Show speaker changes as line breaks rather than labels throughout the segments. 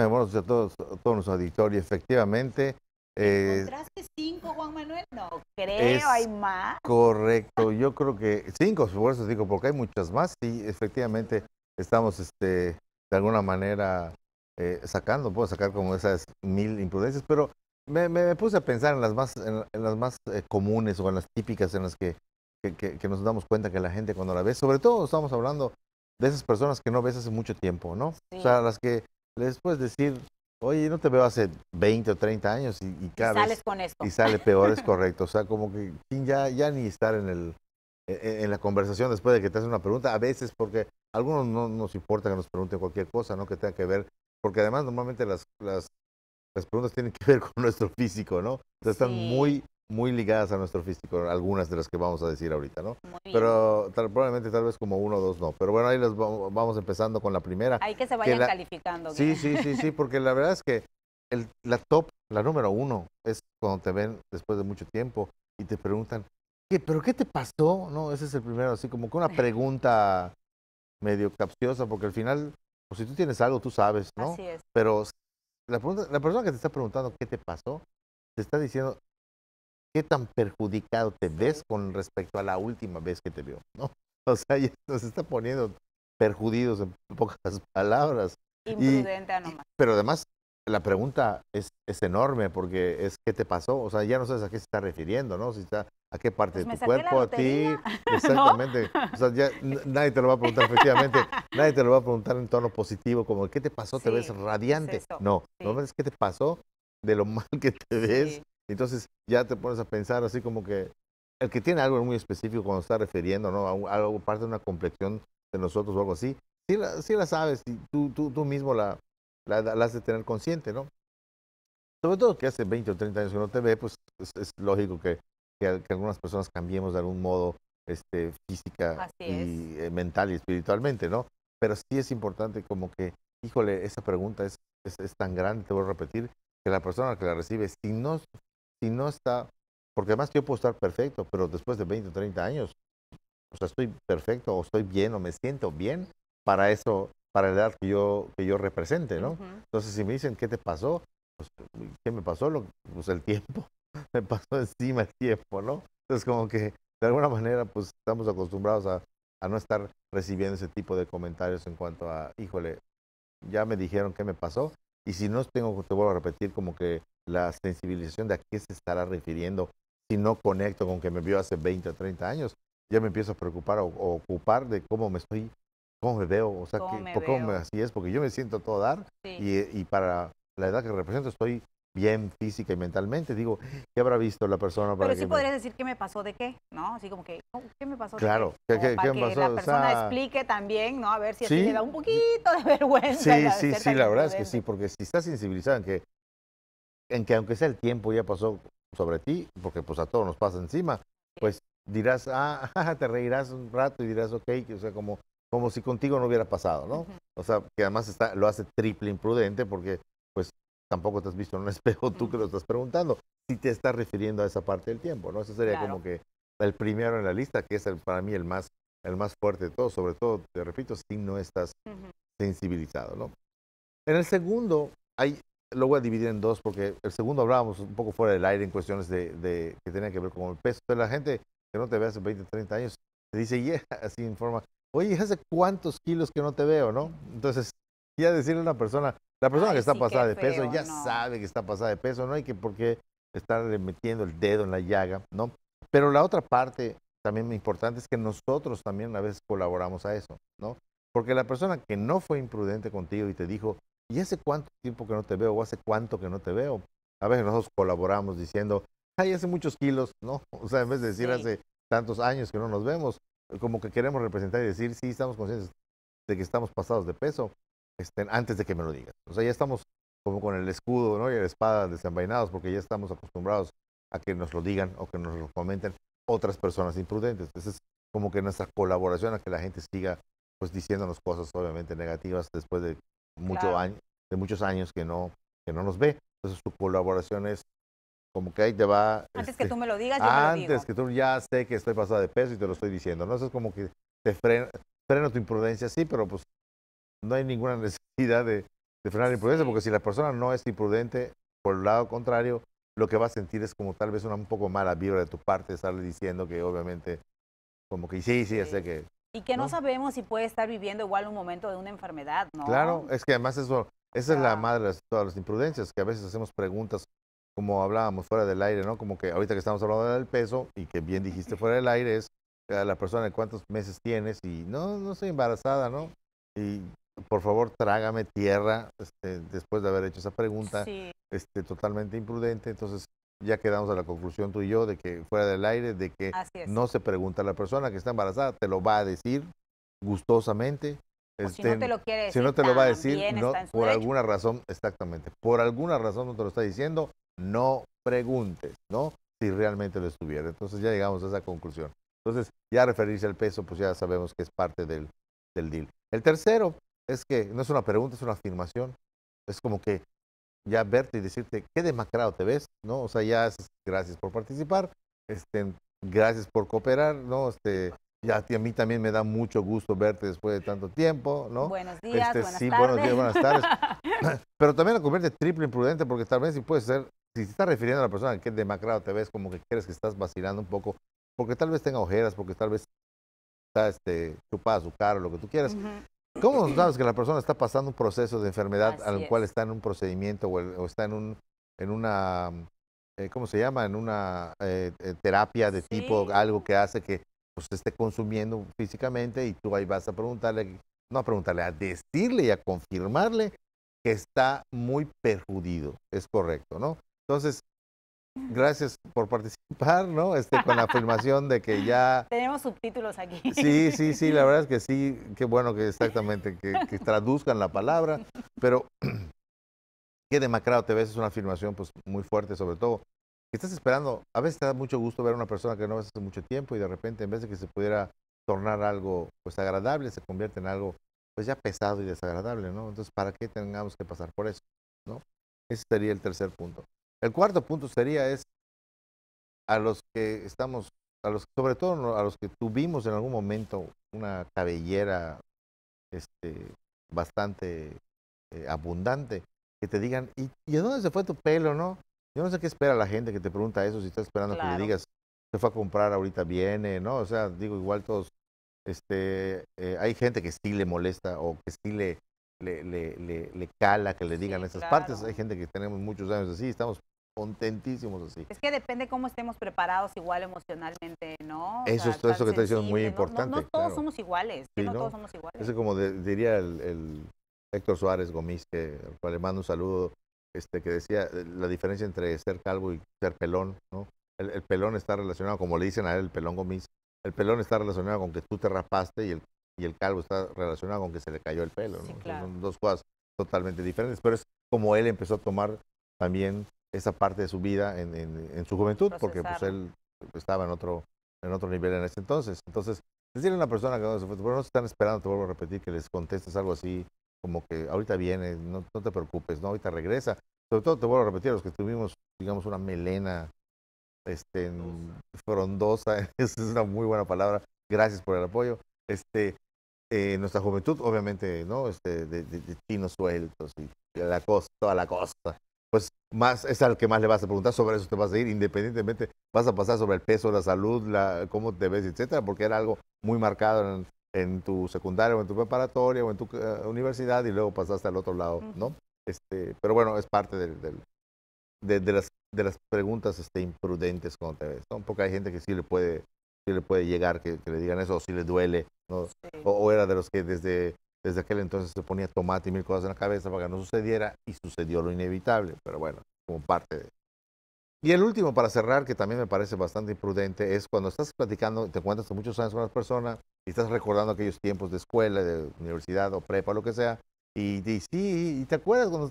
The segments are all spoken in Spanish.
Eh, a todos, a todos los auditorios, efectivamente. Eh, ¿Encontraste cinco, Juan Manuel? No, creo, hay más. Correcto, yo creo que cinco, por eso digo, porque hay muchas más y efectivamente estamos este, de alguna manera eh, sacando, puedo sacar como esas mil imprudencias, pero me, puse a pensar en las más, en, las más eh, comunes o en las típicas en las que, que, nos damos cuenta que la gente cuando la ve, sobre todo estamos hablando de esas personas que no ves hace mucho tiempo, ¿no? O sea, las que les puedes decir, oye, no te veo hace 20 o 30 años y, y sales sale peor, es correcto. O sea, como que ya, ya ni estar en, el, e, e, en, la conversación después de que te hacen una pregunta, a veces porque algunos no nos importa que nos pregunten cualquier cosa, ¿no? Que tenga que ver, porque además normalmente las, las, preguntas tienen que ver con nuestro físico, ¿no? O sea, están muy muy ligadas a nuestro físico, algunas de las que vamos a decir ahorita, ¿no? Pero probablemente tal vez como uno o dos no. Pero bueno, ahí las vamos empezando con la primera. Hay que se vayan calificando. Sí, sí, sí, sí, porque la verdad es que el, la top, la número uno, es cuando te ven después de mucho tiempo y te preguntan, ¿qué, ¿pero qué te pasó? No, ese es el primero, así como que una pregunta medio capciosa, porque al final, pues, si tú tienes algo, tú sabes, ¿no? Así es. Pero la, la persona que te está preguntando qué te pasó, te está diciendo qué tan perjudicado te ves con respecto a la última vez que te vio, ¿no? O sea, ya nos está poniendo perjudidos en pocas palabras. Imprudente y, nomás. Pero además, la pregunta es, enorme porque es qué te pasó, o sea, ya no sabes a qué se está refiriendo, ¿no? Si está a qué parte pues de tu cuerpo, a ti, exactamente. O sea, ya nadie te lo va a preguntar, efectivamente, nadie te lo va a preguntar en tono positivo, como qué te pasó, te ves radiante. no, no es qué te pasó de lo mal que te ves, entonces ya te pones a pensar así como que el que tiene algo muy específico cuando está refiriendo ¿no? a, algo, parte de una complexión de nosotros o algo así, sí la, la sabes y tú, tú, tú mismo la, la, has de tener consciente, ¿no? Sobre todo que hace 20 o 30 años que no te ve, pues es, lógico que, que, algunas personas cambiemos de algún modo este, física y eh, mental y espiritualmente, ¿no? Pero sí es importante como que, híjole, esa pregunta es, es, es tan grande, te voy a repetir, que la persona que la recibe, si no si no está, porque además yo puedo estar perfecto, pero después de 20 o 30 años, o sea, estoy perfecto o estoy bien o me siento bien para eso, para la edad que yo, que yo represente, ¿no? Entonces, si me dicen, ¿qué te pasó? Pues, ¿Qué me pasó? Lo, pues el tiempo, me pasó encima el tiempo, ¿no? Entonces, como que de alguna manera, pues estamos acostumbrados a, a no estar recibiendo ese tipo de comentarios en cuanto a, híjole, ya me dijeron qué me pasó, y si no tengo, te vuelvo a repetir, como que la sensibilización de a qué se estará refiriendo si no conecto con que me vio hace 20 o 30 años. Ya me empiezo a preocupar o, ocupar de cómo me estoy, cómo me veo, o sea, que, así es, porque yo me siento todo dar y, para la edad que represento estoy bien física y mentalmente. Digo, ¿qué habrá visto la persona para Pero sí podrías decir qué me pasó de qué, ¿no? Así como que, oh, ¿qué me pasó? Claro, de qué? para que la persona explique también, ¿no? A ver si así da un poquito de vergüenza. Sí, sí, sí, la verdad es que sí, porque si está sensibilizada en que en que aunque sea el tiempo ya pasó sobre ti, porque pues a todos nos pasa encima, pues dirás, ah, te reirás un rato y dirás, ok, sea, como, como si contigo no hubiera pasado, ¿no? O sea, que además está, lo hace triple imprudente porque pues tampoco te has visto en un espejo tú que lo estás preguntando, si te estás refiriendo a esa parte del tiempo, ¿no? Eso sería como que el primero en la lista, que es para mí el más, el más fuerte de todo, sobre todo, te repito, si no estás sensibilizado, ¿no? En el segundo, hay lo voy a dividir en dos porque el segundo hablábamos un poco fuera del aire en cuestiones de, que tenían que ver con el peso de la gente que no te ve hace 20, 30 años. Te dice, yeah, así informa, oye, ¿hace cuántos kilos que no te veo, no? Entonces, ya decirle a una persona, la persona que está pasada de peso ya sabe que está pasada de peso, no hay que por estar metiendo el dedo en la llaga, ¿no? Pero la otra parte también importante es que nosotros también a veces colaboramos a eso, ¿no? Porque la persona que no fue imprudente contigo y te dijo, ¿y hace cuánto tiempo que no te veo? ¿O hace cuánto que no te veo? A veces nosotros colaboramos diciendo, ay, hace muchos kilos, ¿no? O sea, en vez de decir hace tantos años que no nos vemos, como que queremos representar y decir, sí, estamos conscientes de que estamos pasados de peso, este, antes de que me lo digas. O sea, ya estamos como con el escudo ¿no? y la espada desenvainados, porque ya estamos acostumbrados a que nos lo digan o que nos lo comenten otras personas imprudentes. Entonces, es como que nuestra colaboración a que la gente siga pues diciéndonos cosas obviamente negativas después de mucho año, de muchos años que no, que no nos ve. Entonces su colaboración es como que ahí te va... Antes que este, tú me lo digas, yo Antes que tú ya sé que estoy pasada de peso y te lo estoy diciendo, ¿no? es como que te frena, tu imprudencia, sí, pero pues no hay ninguna necesidad de, frenar la imprudencia, porque si la persona no es imprudente, por el lado contrario, lo que va a sentir es como tal vez una un poco mala vibra de tu parte, estarle diciendo que obviamente, como que sí, sí, ya sé que y que no, sabemos si puede estar viviendo igual un momento de una enfermedad, ¿no? Claro, es que además eso, esa es la madre de todas las imprudencias, que a veces hacemos preguntas como hablábamos fuera del aire, ¿no? Como que ahorita que estamos hablando del peso y que bien dijiste fuera del aire es la persona de cuántos meses tienes y no, no soy embarazada, ¿no? Y por favor trágame tierra este, después de haber hecho esa pregunta este, totalmente imprudente. Entonces ya quedamos a la conclusión tú y yo de que fuera del aire, de que no se pregunta a la persona que está embarazada, te lo va a decir gustosamente. si no este, te lo quiere decir, si no te lo va a decir, por alguna razón, exactamente, por alguna razón no te lo está diciendo, no preguntes, ¿no? Si realmente lo estuviera. Entonces ya llegamos a esa conclusión. Entonces, ya referirse al peso, pues ya sabemos que es parte del, del deal. El tercero es que no es una pregunta, es una afirmación. Es como que ya verte y decirte, qué demacrado te ves, ¿no? O sea, ya gracias por participar, este, gracias por cooperar, ¿no? Este, ya a, mí también me da mucho gusto verte después de tanto tiempo, ¿no? Buenos días, este, buenas sí, tardes. buenos días, buenas tardes. Pero también lo convierte triple imprudente porque tal vez si puedes ser, si te estás refiriendo a la persona que demacrado te ves, como que quieres que estás vacilando un poco, porque tal vez tenga ojeras, porque tal vez está este, chupada su cara, lo que tú quieras. ¿Cómo sabes que la persona está pasando un proceso de enfermedad al cual está en un procedimiento o, está en, un, en una, eh, ¿cómo se llama? En una eh, eh, terapia de tipo, algo que hace que pues, esté consumiendo físicamente y tú ahí vas a preguntarle, no a preguntarle, a decirle y a confirmarle que está muy perjudido. Es correcto, ¿no? Entonces, Gracias por participar, ¿no? Este, con la afirmación de que ya... Tenemos subtítulos aquí. Sí, sí, sí, la verdad es que sí, qué bueno que exactamente, que, traduzcan la palabra, pero qué demacrado te ves, es una afirmación pues muy fuerte, sobre todo. Estás esperando, a veces te da mucho gusto ver a una persona que no ves hace mucho tiempo y de repente en vez de que se pudiera tornar algo pues agradable, se convierte en algo pues ya pesado y desagradable, ¿no? Entonces, ¿para qué tengamos que pasar por eso? ¿No? Ese sería el tercer punto. El cuarto punto sería es a los que estamos, a los, sobre todo a los que tuvimos en algún momento una cabellera este, bastante eh, abundante, que te digan, ¿y, ¿y a dónde se fue tu pelo, no? Yo no sé qué espera la gente que te pregunta eso, si está esperando que le digas, se fue a comprar, ahorita viene, ¿no? O sea, digo, igual todos, este, eh, hay gente que sí le molesta o que sí le, le, le, cala que le digan esas partes, hay gente que tenemos muchos años así, estamos contentísimos así. Es que depende cómo estemos preparados igual emocionalmente, ¿no? eso, es es, eso que está diciendo muy importante. No, todos somos iguales, no, todos somos iguales. como diría el, Héctor Suárez Gomis, que, al cual le mando un saludo, este, que decía eh, la diferencia entre ser calvo y ser pelón, ¿no? El, pelón está relacionado, como le dicen a él, el pelón Gomis, el pelón está relacionado con que tú te rapaste y el, y el calvo está relacionado con que se le cayó el pelo, ¿no? Son dos cosas totalmente diferentes, pero es como él empezó a tomar también esa parte de su vida en, su juventud, porque pues, él estaba en otro, en otro nivel en ese entonces. Entonces, decirle a una persona que no se fue, no están esperando, te vuelvo a repetir, que les contestes algo así, como que ahorita viene, no, te preocupes, no ahorita regresa. Sobre todo te vuelvo a repetir, los que tuvimos, digamos, una melena este, frondosa frondosa, es una muy buena palabra, gracias por el apoyo. Este, eh, nuestra juventud, obviamente, ¿no? Este, de, de, chinos sueltos y la costa, toda la costa, pues más es al que más le vas a preguntar, sobre eso te vas a ir, independientemente, vas a pasar sobre el peso, la salud, la, cómo te ves, etcétera, porque era algo muy marcado en, tu secundaria o en tu preparatoria o en tu eh, universidad y luego pasaste al otro lado, ¿no? Este, pero bueno, es parte del, de, las, de las preguntas este, imprudentes cuando te ves, ¿no? Porque hay gente que sí le puede, sí le puede llegar que, le digan eso, o si le duele, ¿no? o, era de los que desde desde aquel entonces se ponía tomate y mil cosas en la cabeza para que no sucediera y sucedió lo inevitable, pero bueno, como parte de... Y el último, para cerrar, que también me parece bastante imprudente, es cuando estás platicando, te cuentas muchos años con las personas y estás recordando aquellos tiempos de escuela, de universidad o prepa, lo que sea, y, y te acuerdas cuando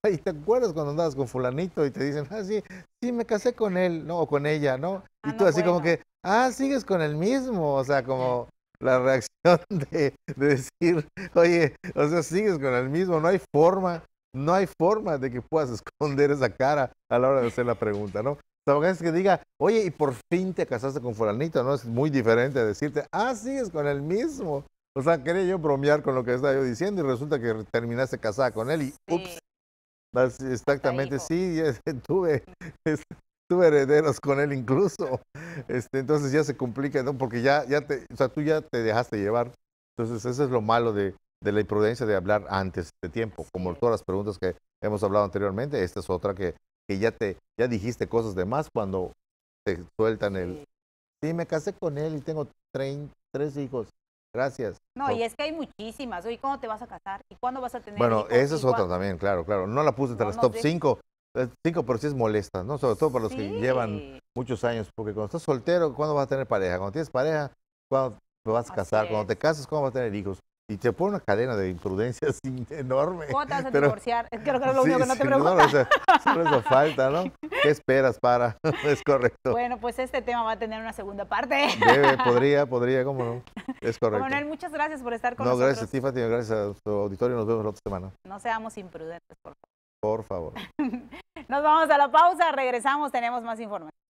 te acuerdas cuando andabas con fulanito y te dicen, ah, sí, sí, me casé con él, ¿no? O con ella, ¿no? Ah, y tú así como que, ah, sigues con el mismo, o sea, como, la reacción de, decir, oye, o sea, sigues con el mismo, no hay forma, no hay forma de que puedas esconder esa cara a la hora de hacer la pregunta, ¿no? es que diga, oye, y por fin te casaste con fulanito, ¿no? Es muy diferente decirte, ah, sigues con el mismo. O sea, quería yo bromear con lo que estaba yo diciendo y resulta que terminaste casada con él y, ups, exactamente, sí, tuve, este, tú herederos con él incluso. Este, entonces ya se complica, ¿no? Porque ya, ya te, o sea, tú ya te dejaste llevar. Entonces, eso es lo malo de, la imprudencia de hablar antes de tiempo. Como todas las preguntas que hemos hablado anteriormente, esta es otra que, que ya te, ya dijiste cosas de más cuando te sueltan el. Sí, me casé con él y tengo tres hijos. Gracias. No, y es que hay muchísimas. ¿y ¿cómo te vas a casar? ¿Y cuándo vas a tener Bueno, esa es otra también, claro, claro. No la puse entre las top 5, eh, cinco, por sí es molesta, ¿no? Sobre todo para los que llevan muchos años, porque cuando estás soltero, ¿cuándo vas a tener pareja? Cuando tienes pareja, ¿cuándo te vas a casar? Cuando te casas, ¿cuándo vas a tener hijos? Y te pone una cadena de imprudencias enorme. ¿Cómo te vas a divorciar? Creo que es lo único que no te pregunto. No, o eso falta, ¿no? ¿Qué esperas para? es correcto. Bueno, pues este tema va a tener una segunda parte. Debe, podría, podría, cómo no. Es correcto. Manuel, muchas gracias por estar con nosotros. No, gracias a ti, Fátima, gracias a tu auditorio. Nos vemos la otra semana. No seamos imprudentes, por favor. Por favor. Nos vamos a la pausa, regresamos, tenemos más información.